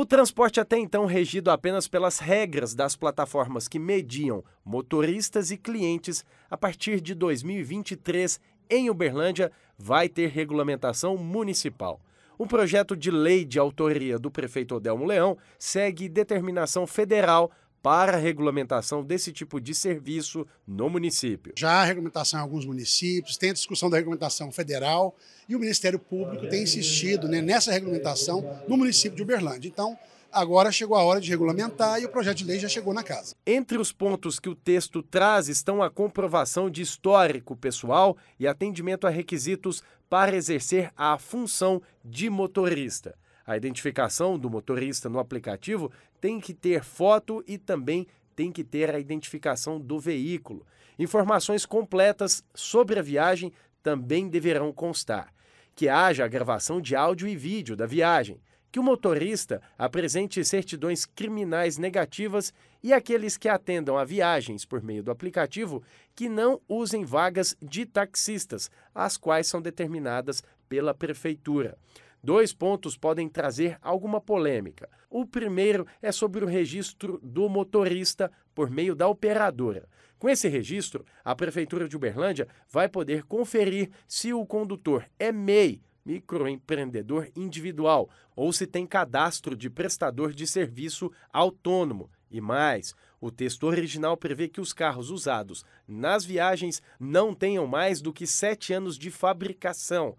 O transporte até então regido apenas pelas regras das plataformas que mediam motoristas e clientes, a partir de 2023, em Uberlândia, vai ter regulamentação municipal. O projeto de lei de autoria do prefeito Odelmo Leão segue determinação federal para a regulamentação desse tipo de serviço no município. Já há regulamentação em alguns municípios, tem a discussão da regulamentação federal e o Ministério Público tem insistido né, nessa regulamentação no município de Uberlândia. Então, Agora chegou a hora de regulamentar e o projeto de lei já chegou na casa. Entre os pontos que o texto traz estão a comprovação de histórico pessoal e atendimento a requisitos para exercer a função de motorista. A identificação do motorista no aplicativo tem que ter foto e também tem que ter a identificação do veículo. Informações completas sobre a viagem também deverão constar. Que haja a gravação de áudio e vídeo da viagem. Que o motorista apresente certidões criminais negativas e aqueles que atendam a viagens por meio do aplicativo que não usem vagas de taxistas, as quais são determinadas pela prefeitura. Dois pontos podem trazer alguma polêmica. O primeiro é sobre o registro do motorista por meio da operadora. Com esse registro, a Prefeitura de Uberlândia vai poder conferir se o condutor é MEI, microempreendedor individual, ou se tem cadastro de prestador de serviço autônomo. E mais, o texto original prevê que os carros usados nas viagens não tenham mais do que sete anos de fabricação.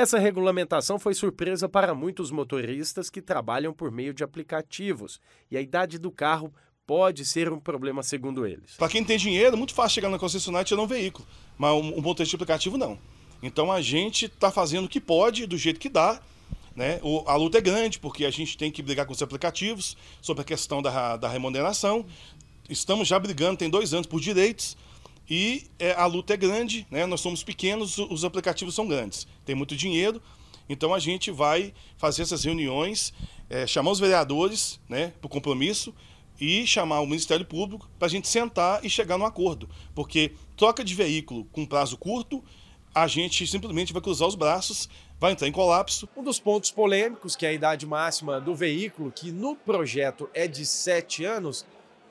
Essa regulamentação foi surpresa para muitos motoristas que trabalham por meio de aplicativos e a idade do carro pode ser um problema, segundo eles. Para quem tem dinheiro, é muito fácil chegar na concessionária e tirar um veículo, mas um, motorista de aplicativo não. Então a gente está fazendo o que pode, do jeito que dá. Né? O, a luta é grande, porque a gente tem que brigar com os aplicativos sobre a questão da, da remuneração. Estamos já brigando, tem dois anos, por direitos e é, a luta é grande, né? nós somos pequenos, os aplicativos são grandes, tem muito dinheiro, então a gente vai fazer essas reuniões, é, chamar os vereadores né, para o compromisso e chamar o Ministério Público para a gente sentar e chegar num acordo. Porque troca de veículo com prazo curto, a gente simplesmente vai cruzar os braços, vai entrar em colapso. Um dos pontos polêmicos, que é a idade máxima do veículo, que no projeto é de 7 anos,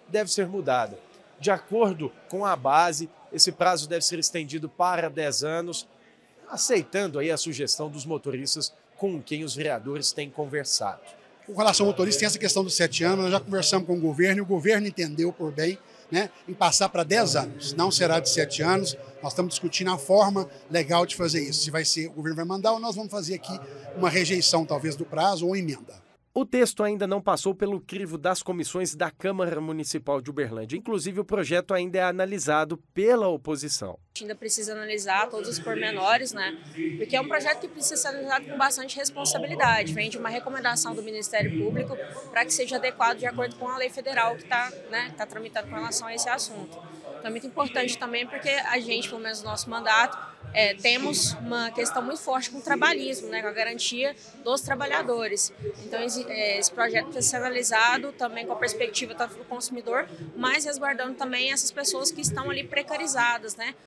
deve ser mudada. De acordo com a base, esse prazo deve ser estendido para 10 anos, aceitando aí a sugestão dos motoristas com quem os vereadores têm conversado. Com relação ao motorista, tem essa questão dos 7 anos, nós já conversamos com o governo e o governo entendeu por bem né, em passar para 10 anos. Não será de 7 anos. Nós estamos discutindo a forma legal de fazer isso. Se vai ser, o governo vai mandar ou nós vamos fazer aqui uma rejeição, talvez, do prazo ou emenda. O texto ainda não passou pelo crivo das comissões da Câmara Municipal de Uberlândia. Inclusive, o projeto ainda é analisado pela oposição. A gente ainda precisa analisar todos os pormenores, né? Porque é um projeto que precisa ser analisado com bastante responsabilidade. Vem de uma recomendação do Ministério Público para que seja adequado de acordo com a lei federal que está né, tá tramitando com relação a esse assunto é muito importante também porque a gente, pelo menos no nosso mandato, é, temos uma questão muito forte com o trabalhismo, né, com a garantia dos trabalhadores. Então, esse, é, esse projeto precisa ser analisado também com a perspectiva do consumidor, mas resguardando também essas pessoas que estão ali precarizadas, né?